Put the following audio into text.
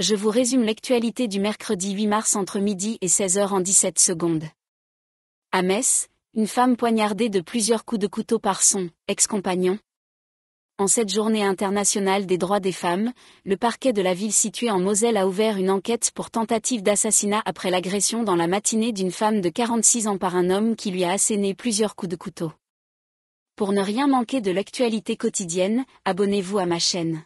je vous résume l'actualité du mercredi 8 mars entre midi et 16h en 17 secondes. À Metz, une femme poignardée de plusieurs coups de couteau par son ex-compagnon. En cette journée internationale des droits des femmes, le parquet de la ville située en Moselle a ouvert une enquête pour tentative d'assassinat après l'agression dans la matinée d'une femme de 46 ans par un homme qui lui a asséné plusieurs coups de couteau. Pour ne rien manquer de l'actualité quotidienne, abonnez-vous à ma chaîne.